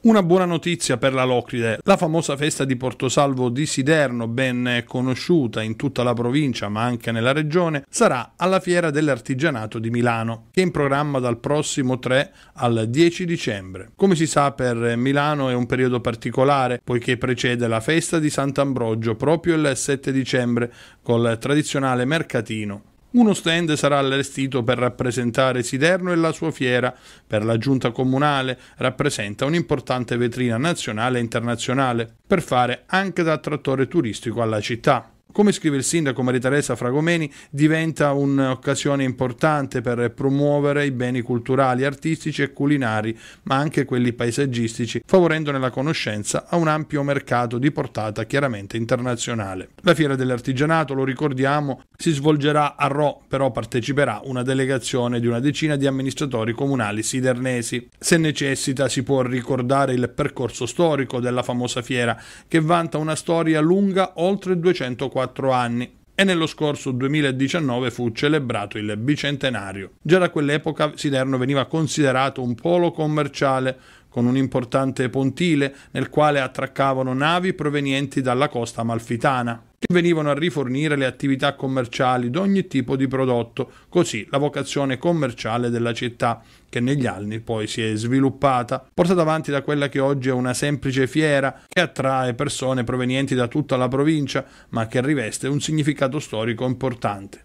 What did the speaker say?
Una buona notizia per la Locride, la famosa festa di Portosalvo di Siderno, ben conosciuta in tutta la provincia ma anche nella regione, sarà alla Fiera dell'Artigianato di Milano, che è in programma dal prossimo 3 al 10 dicembre. Come si sa per Milano è un periodo particolare poiché precede la festa di Sant'Ambrogio proprio il 7 dicembre col tradizionale mercatino. Uno stand sarà allestito per rappresentare Siderno e la sua fiera. Per la giunta comunale rappresenta un'importante vetrina nazionale e internazionale per fare anche da attrattore turistico alla città come scrive il sindaco Maria Teresa Fragomeni, diventa un'occasione importante per promuovere i beni culturali, artistici e culinari, ma anche quelli paesaggistici, favorendone la conoscenza a un ampio mercato di portata chiaramente internazionale. La Fiera dell'Artigianato, lo ricordiamo, si svolgerà a Rho, però parteciperà una delegazione di una decina di amministratori comunali sidernesi. Se necessita si può ricordare il percorso storico della famosa fiera, che vanta una storia lunga oltre 204 44 anni e nello scorso 2019 fu celebrato il bicentenario. Già da quell'epoca Siderno veniva considerato un polo commerciale con un importante pontile nel quale attraccavano navi provenienti dalla costa amalfitana venivano a rifornire le attività commerciali di ogni tipo di prodotto, così la vocazione commerciale della città, che negli anni poi si è sviluppata, portata avanti da quella che oggi è una semplice fiera che attrae persone provenienti da tutta la provincia, ma che riveste un significato storico importante.